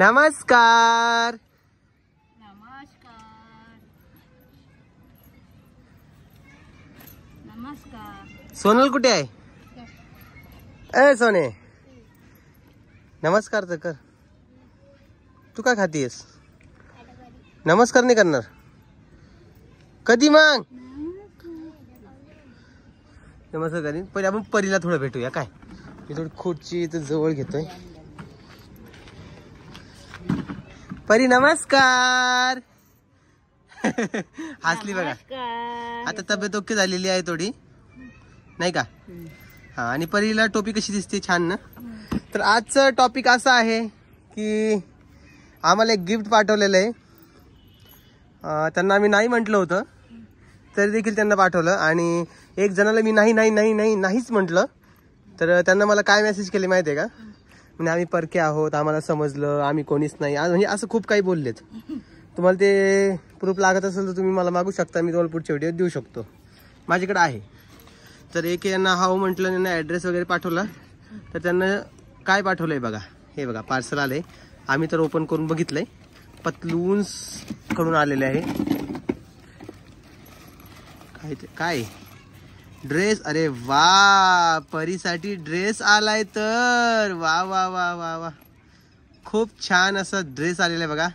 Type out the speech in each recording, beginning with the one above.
नमस्कार सोनल कुठे आहे ए सोने नमस्कार तर कर तू काय खातीयस नमस्कार नाही करणार कधी मग नमस्कार करीन पहिले आपण परीला थोडं भेटूया काय मी थोडी खुर्ची इथं जवळ घेतोय परी नमस्कार हसली बघा आता तब्येत ओके झालेली आहे थोडी नाही का हा आणि परीला टोपी कशी दिसते छान ना तर आजचं टॉपिक असं आहे की आम्हाला एक गिफ्ट पाठवलेलं आहे त्यांना आम्ही नाही म्हटलं होतं तरी देखील त्यांना पाठवलं आणि एक जणाला मी नाही नाही नाही नाही नाहीच म्हटलं तर त्यांना मला काय मेसेज केले माहिती आहे का म्हणजे आम्ही परके आहोत आम्हाला समजलं आम्ही कोणीच नाही म्हणजे असं खूप काही बोललेत तुम्हाला ते प्रूफ लागत असेल तर तुम्ही मला मागू शकता मी तुम्हाला पुढच्या व्हिडिओ देऊ शकतो माझ्याकडे आहे तर एक यांना हाव म्हटलं त्यांना ॲड्रेस वगैरे पाठवला तर त्यांना काय पाठवलं आहे बघा हे बघा पार्सल आलं आम्ही तर ओपन करून बघितलं आहे कडून आलेले आहे काय ते काय ड्रेस अरे वा परीसाठी ड्रेस आलाय तर वा वा वा वा वा खूप छान असा ड्रेस आलेला आहे बघा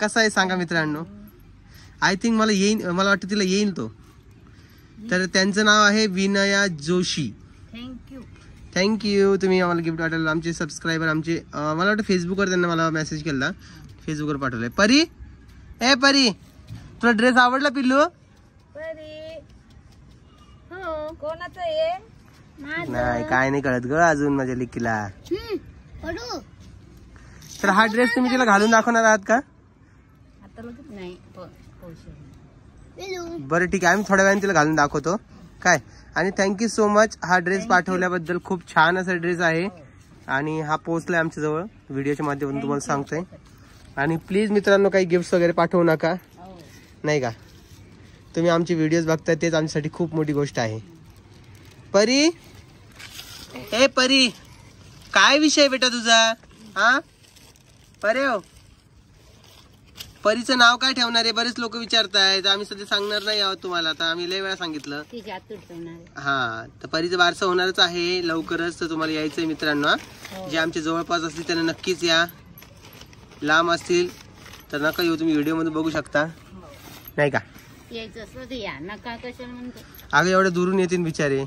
कसा आहे सांगा मित्रांनो आय थिंक मला येईन मला वाटतं तिला येईल तो तर त्यांचं नाव आहे विनया जोशी थँक्यू थँक्यू तुम्ही आम्हाला गिफ्ट पाठवलं आमचे सबस्क्रायबर आमचे मला वाटतं फेसबुकवर त्यांना मला मेसेज केला फेसबुकवर पाठवलं परी ए परी तुला ड्रेस आवडला पिल्लू नाही काय नाही कळत ग अजून माझ्या लिकीला तर हा ड्रेस तुम्ही तिला घालून दाखवणार आहात का बरं ठीक आहे आम्ही थोड्या वेळाने तिला घालून दाखवतो काय आणि थँक्यू सो मच हा ड्रेस पाठवल्याबद्दल खूप छान असा ड्रेस आहे आणि हा पोहोचलाय आमच्या जवळ व्हिडिओच्या माध्यमातून तुम्हाला सांगतोय आणि प्लीज मित्रांनो काही गिफ्ट्स वगैरे पाठवू नका हो. नाही का तुम्ही आमचे व्हिडिओज बघताय तेच आमच्यासाठी खूप मोठी गोष्ट आहे परी हे परी काय विषय बेटा तुझा हा परे हो परीचं नाव काय ठेवणार आहे बरेच लोक विचारतायत आम्ही सध्या सांगणार नाही आहोत तुम्हाला आता आम्ही लय वेळा सांगितलं हा तर परीचं बारसं होणारच आहे लवकरच तर तुम्हाला यायचंय मित्रांनो हो. जे आमचे जवळपास असतील त्यांना नक्कीच या लांब असतील तर नका येऊ तुम्ही व्हिडिओ मध्ये बघू शकता हो. नाही का यायचं या नका कशाला म्हणतो अगं एवढे दुरून येतील बिचारे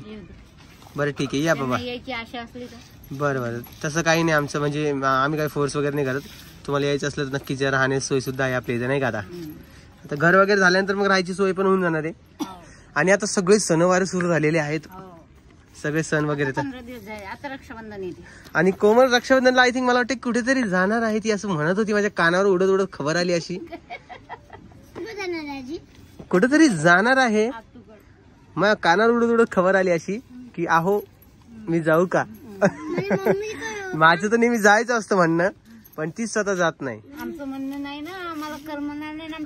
बरं ठीक आहे या बाबा बरं बरं तसं काही नाही आमचं म्हणजे आम्ही काही फोर्स वगैरे नाही करत तुम्हाला यायचं असलं तर नक्कीच राहण्याची सोय सुद्धा आहे आपल्या इथे नाही का आता घर वगैरे झाल्यानंतर मग राहायची सोय पण होऊन जाणार आहे हो. आणि आता सगळे सणवार सुरू झालेले आहेत हो. सगळे सण वगैरे तर रक्षाबंधन आणि कोमल रक्षाबंधनला आय थिंक मला वाटतं कुठेतरी जाणार आहे ती असं म्हणत होती माझ्या कानावर उडत उडत खबर आली अशी कुठेतरी जाणार आहे मग कानावर उडत उडत खबर आली अशी की आहो मी जाऊ का माझं तर नेहमी जायचं असतं म्हणणं पण तीच स्वतः जात नाही आमचं म्हणणं नाही ना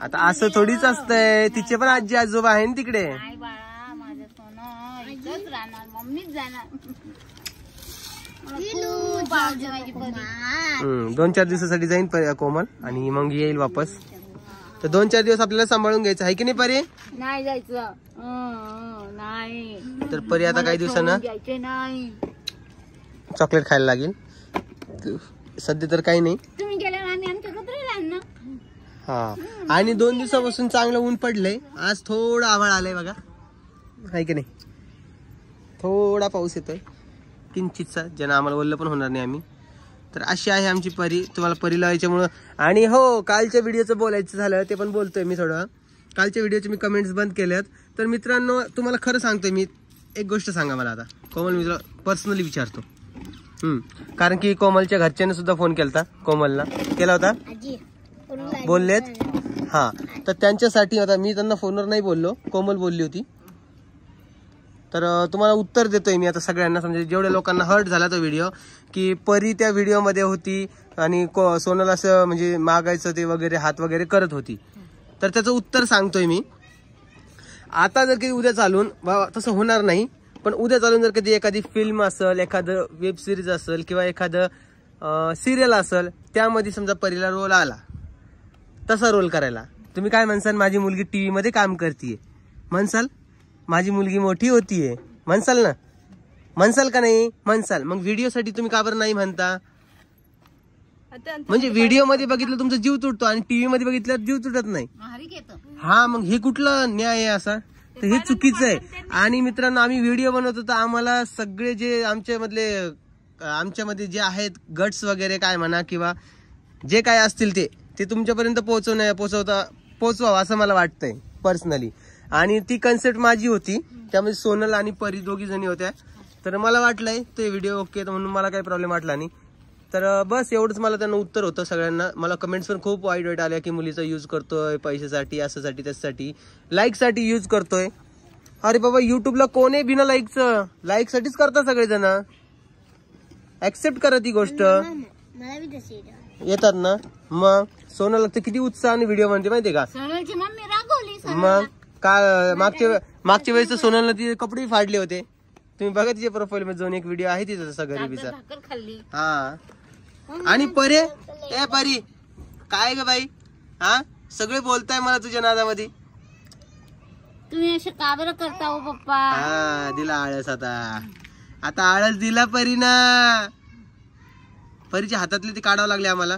आता असं थोडीच असतंय तिचे पण आजी आजोबा आहे ना तिकडे मम्मीच दोन चार दिवसासाठी जाईन कोमल आणि मग येईल वापस तर दोन चार दिवस आपल्याला सांभाळून घ्यायचं आहे की नाही परे नाही जायचं नाही तर परी आता काही दिवसांना नाही चॉकलेट खायला लागेल सध्या तर काही नाही तुम्ही गेल्यावर आम्ही आमच्या हा आणि दोन दिवसापासून चांगलं ऊन पडलंय आज थोडं आभाळ आलंय बघा आहे की नाही थोडा पाऊस येतोय किंचितचा ज्यांना आम्हाला वल्ल पण होणार नाही आम्ही तर अशी आहे आमची परी तुम्हाला परी लावायच्यामुळं आणि हो कालच्या व्हिडिओचं बोलायचं झालं ते पण बोलतोय मी थोडं कालच्या व्हिडिओचे मी कमेंट्स बंद केल्यात तर मित्रांनो तुम्हाला खरं सांगतोय मी एक गोष्ट सांगा मला आता कोमल मित्र पर्सनली विचारतो कारण की कोमलच्या घरच्याने सुद्धा फोन केला कोमलला केला होता बोललेत हा तर त्यांच्यासाठी आता मी त्यांना फोनवर नाही बोललो कोमल बोलली होती तर तुम्हाला उत्तर देतोय मी आता सगळ्यांना समजा जेवढ्या लोकांना हर्ट झाला तो व्हिडिओ की परी त्या व्हिडिओमध्ये होती आणि को सोनल असं म्हणजे मागायचं ते वगैरे हात वगैरे करत होती तर त्याचं उत्तर सांगतोय मी आता जर कधी उद्या चालून तसं होणार नाही पण उद्या चालून जर कधी एखादी फिल्म असेल एखादं वेब सिरीज असेल किंवा एखादं सिरियल असेल त्यामध्ये समजा परीला रोल आला तसा रोल करायला तुम्ही काय म्हणसाल माझी मुलगी टी व्हीमध्ये काम करते म्हणसाल माझी मुलगी मोठी होतीये म्हणसाल ना म्हणसाल का नाही म्हणसाल मग व्हिडिओसाठी तुम्ही का बरं नाही म्हणता म्हणजे व्हिडिओ मध्ये बघितलं तुमचा जीव तुटतो आणि टीव्ही मध्ये बघितलं जीव तुटत नाही हा मग हे कुठलं न्याय आहे असा तर हे चुकीचं आहे आणि मित्रांनो आम्ही व्हिडिओ बनवत होतो आम्हाला सगळे जे आमच्या मधले आमच्यामध्ये जे आहेत गट्स वगैरे काय म्हणा किंवा जे काय असतील ते ते तुमच्यापर्यंत पोहोचवण्या पोहोचवता पोहोचवावं असं मला वाटतंय पर्सनली आणि ती कन्सेप्ट माझी होती त्यामध्ये सोनल आणि परी दोघी जणी होत्या तर मला वाटलंय ते व्हिडिओ ओके म्हणून मला काही प्रॉब्लेम वाटला नाही तर बस एवढंच मला त्यांना उत्तर होतं सगळ्यांना मला कमेंट्स पण खूप वाईट वाईट आल्या की मुलीचा यूज करतोय पैशासाठी असंसाठी त्यासाठी लाईकसाठी यूज करतोय अरे बाबा युट्यूबला कोण आहे बिना लाईकचं लाईकसाठीच करता सगळेजण ऍक्सेप्ट करा ती गोष्ट येतात ना मग सोनं तर किती उत्साह व्हिडिओ म्हणते माहितीये का मग का मागच्या मागच्या वेळेस सोनलला तिचे कपडे फाडले होते तुम्ही बघा तिच्या प्रोफाईल मध्ये जाऊन एक व्हिडिओ आहे तिचा तसा गरिबीचा हा आणि परे ए परी काय ग बाई हा सगळे बोलताय मला तुझ्या नादामध्ये तुम्ही असं काबर करता हो पप्पा हा दिला आळस आता आता आळस दिला परी ना परीच्या हातातले ते काढावं लागले आम्हाला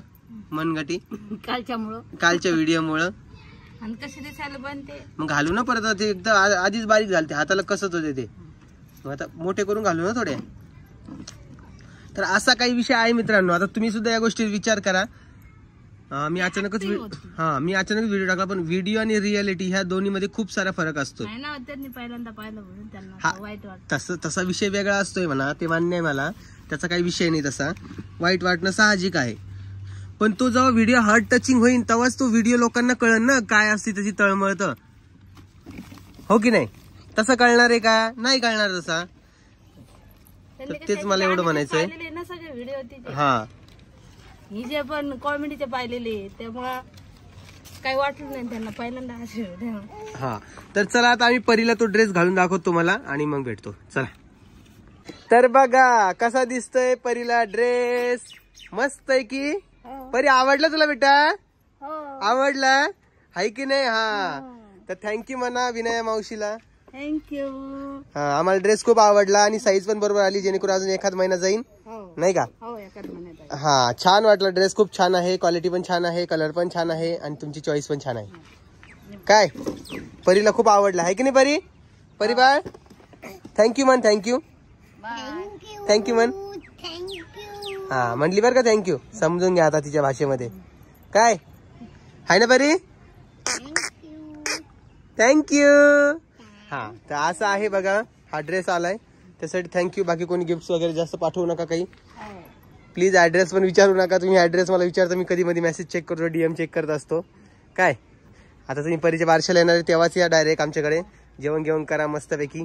मनगटी कालच्या कालच्या व्हिडिओ मुळे आणि कसे दिसायला बनते मग घालू ना परत ते एकदम आधीच बारीक घालते हाताला कसत होते ते मग आता मोठे करून घालू ना थोडे तर असा काही विषय आहे मित्रांनो आता तुम्ही सुद्धा या गोष्टीत विचार करा मी अचानकच हा मी अचानक व्हिडिओ टाकला पण व्हिडिओ आणि रियालिटी ह्या दोन्ही मध्ये खूप सारा फरक असतो तसा तसा विषय वेगळा असतोय म्हणा ते मान्य आहे मला त्याचा काही विषय नाही तसा वाईट वाटणं साहजिक आहे पण तो जेव्हा व्हिडिओ हार्ड टचिंग होईल तेव्हाच तो व्हिडिओ लोकांना कळन ना काय असते त्याची तळमळत हो की नाही तसं कळणार आहे का नाही कळणार तसा तेच मला एवढं म्हणायचंय ना सगळे व्हिडिओ हा ही जे पण कॉमेडीचे पाहिलेले तेव्हा काही वाटलं नाही त्यांना पहिल्यांदा असे हा तर चला आता आम्ही परीला तो ड्रेस घालून दाखवतो तुम्हाला आणि मग भेटतो चला तर बघा कसा दिसतोय परीला ड्रेस मस्त आहे की हो. परी आवडला तुला बेटा हो. आवडला हाय की नाही हा तर थँक्यू म्हणा विनया मावशीला थँक्यू आम्हाला ड्रेस खूप आवडला आणि साईज पण बरोबर आली जेणेकरून अजून एखाद महिना जाईन हो. नाही का हो, हा छान वाटला ड्रेस खूप छान आहे क्वालिटी पण छान आहे कलर पण छान आहे आणि तुमची चॉईस पण छान आहे काय परीला खूप आवडला आहे की नाही परी परी बाळ थँक्यू मन थँक्यू थँक्यू मन हा म्हणली बरं का थँक्यू समजून घ्या आता तिच्या भाषेमध्ये काय आहे ना परी थँक्यू हा तर असं आहे बघा हा ड्रेस आलाय त्यासाठी थँक्यू बाकी कोणी गिफ्ट वगैरे जास्त पाठवू नका काही प्लीज ऍड्रेस पण विचारू नका तुम्ही ऍड्रेस मला विचारता मी कधी मध्ये मेसेज चेक करतो डीएम चेक करत असतो काय आता तुम्ही परीच्या बारशाला येणार तेव्हाच या डायरेक्ट आमच्याकडे जेवण घेऊन करा मस्तपैकी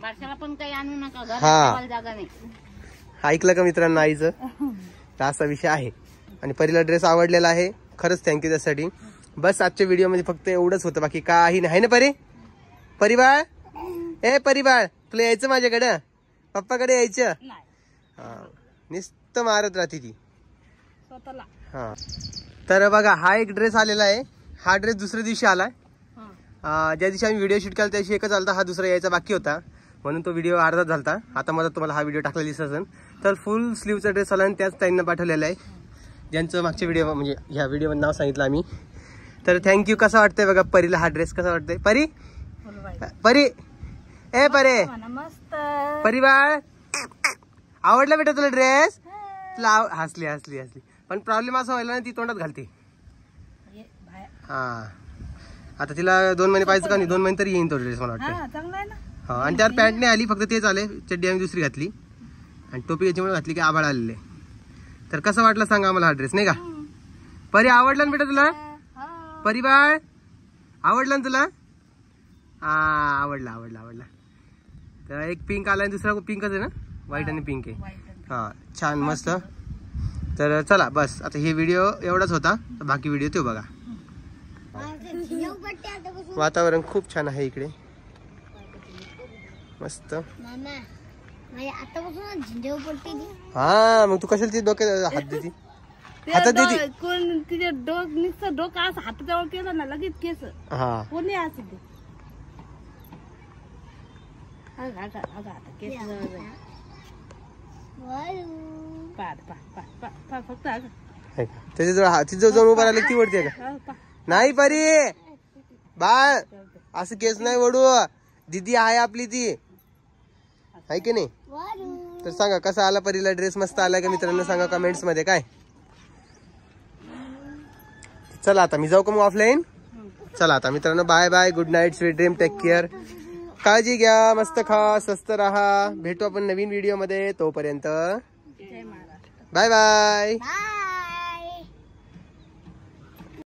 हा ऐकलं का मित्रांना आईचं तर असा विषय आहे आणि परीला ड्रेस आवडलेला आहे खरंच थँक्यू त्यासाठी बस आजच्या मध्ये फक्त एवढंच होतं बाकी काही नाही ना परी परिवार ए परिबाळ तुला यायचं माझ्याकडं पप्पाकडे यायचं हा नुसतं मारत राहते ती हा तर बघा हा एक ड्रेस आलेला आहे हा ड्रेस दुसऱ्या दिवशी आलाय ज्या दिवशी आम्ही व्हिडिओ शूट केला त्या दिवशी एकच आलता हा दुसरा यायचा बाकी होता म्हणून तो व्हिडिओ अर्धा झाला आता माझा तुम्हाला हा व्हिडिओ टाकला दिसत असेल तर फुल स्लीवचा ड्रेस आला आणि त्याच ताईंना पाठवलेला आहे ज्यांचं मागच्या व्हिडिओ म्हणजे ह्या व्हिडिओमध्ये नाव सांगितलं आम्ही तर थँक्यू कसं वाटतंय बघा परीला हा ड्रेस कसा वाटतंय परी परी ए परे मस्त परिवार आवडला बेटा तुला ड्रेस तुला हसली हसली हसली पण प्रॉब्लेम असा व्हायला ना ती तोंडात घालते हा आता तिला दोन महिने पाहिजे का नाही दोन महिने तरी येईन तो ड्रेस मला वाटतं हा आणि त्यावर पॅन्ट नाही आली फक्त तेच आले चड्डी आम्ही दुसरी घातली आणि टोपी याच्यामुळे घातली की आभाळ आलेले तर कसं वाटलं सांगा आम्हाला हा ड्रेस नाही का परी आवडला ना बेटा तुला परिबाळ आवडला ना तुला हा आवडला आवडला आवडला तर एक पिंक आला आणि दुसरा पिंकच आहे ना व्हाईट आणि पिंक आहे हां छान मस्त तर चला बस आता हे व्हिडिओ एवढाच होता बाकी व्हिडिओ तो बघा वातावरण खूप छान आहे इकडे मस्त हा मग तू कशाला ती डोके हात देते आता देते कोण तिच्या डोक नुसतं डोका असं हाताजवळ केलं ना लगेच केस हा कोणी असू Agak, agak, हा त्याच्याजवळ जवळ उभा राहिला ती वडते का नाही परी बाळ असं केस नाही वडू दिदी आहे आपली ती आहे की नाही तर सांगा कसा आला परीला ड्रेस मस्त आला का मित्रांनो सांगा कमेंट्स मध्ये काय चला आता मी जाऊ का मग ऑफलाईन चला आता मित्रांनो bye bye good night sweet dream take care काळजी घ्या मस्त खा स्वस्त राहा भेटू आपण नवीन व्हिडिओ मध्ये तोपर्यंत बाय बाय